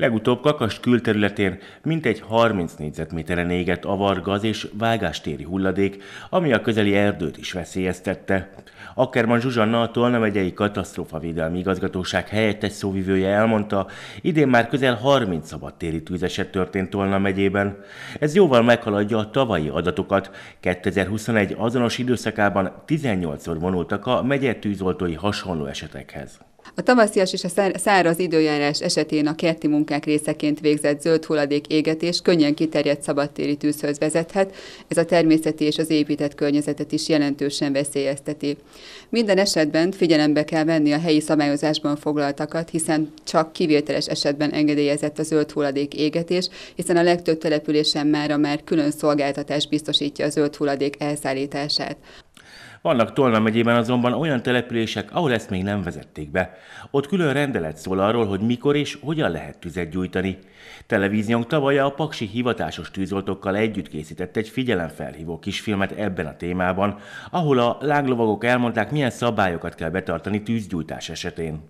Legutóbb Kakas külterületén mintegy 30 négyzetméteren égett avargaz és vágástéri hulladék, ami a közeli erdőt is veszélyeztette. Akkerman Zsuzsanna a Tolna megyei katasztrófavédelmi igazgatóság helyettes szóvivője elmondta, idén már közel 30 szabadtéri tűzeset történt Tolna megyében. Ez jóval meghaladja a tavalyi adatokat. 2021 azonos időszakában 18-szor vonultak a megye tűzoltói hasonló esetekhez. A tavaszias és a száraz időjárás esetén a kerti munkák részeként végzett zöld hulladék égetés könnyen kiterjedt szabadtéri tűzhöz vezethet, ez a természeti és az épített környezetet is jelentősen veszélyezteti. Minden esetben figyelembe kell venni a helyi szabályozásban foglaltakat, hiszen csak kivételes esetben engedélyezett a zöld hulladék égetés, hiszen a legtöbb településen mára már külön szolgáltatás biztosítja a zöld hulladék elszállítását. Vannak Tolna megyében azonban olyan települések, ahol ezt még nem vezették be. Ott külön rendelet szól arról, hogy mikor és hogyan lehet tüzet gyújtani. Televíziónk tavaly a paksi hivatásos tűzoltókkal együtt készített egy figyelemfelhívó kisfilmet ebben a témában, ahol a lánglovagok elmondták, milyen szabályokat kell betartani tűzgyújtás esetén.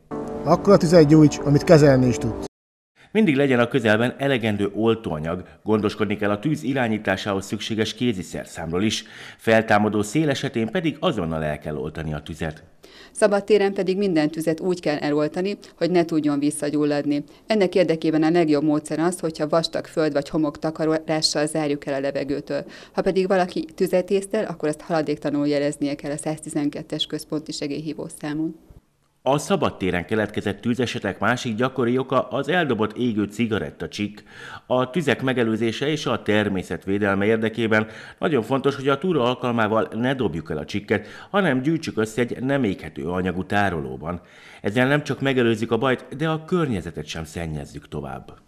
Akkor a tüzet gyújts, amit kezelni is tudsz. Mindig legyen a közelben elegendő oltóanyag, gondoskodni kell a tűz irányításához szükséges kéziszerszámról is. Feltámadó szél esetén pedig azonnal el kell oltani a tüzet. Szabadtéren pedig minden tüzet úgy kell eloltani, hogy ne tudjon visszagyulladni. Ennek érdekében a legjobb módszer az, hogyha vastag föld vagy homok takarással zárjuk el a levegőtől. Ha pedig valaki tüzet észtel, akkor ezt haladéktalanul jeleznie kell a 112-es központi segélyhívó számon. A szabadtéren keletkezett tűzesetek másik gyakori oka az eldobott égő cigarettacsik. A tüzek megelőzése és a természet védelme érdekében nagyon fontos, hogy a túra alkalmával ne dobjuk el a csikket, hanem gyűjtsük össze egy nem éghető anyagú tárolóban. Ezzel nem csak megelőzik a bajt, de a környezetet sem szennyezzük tovább.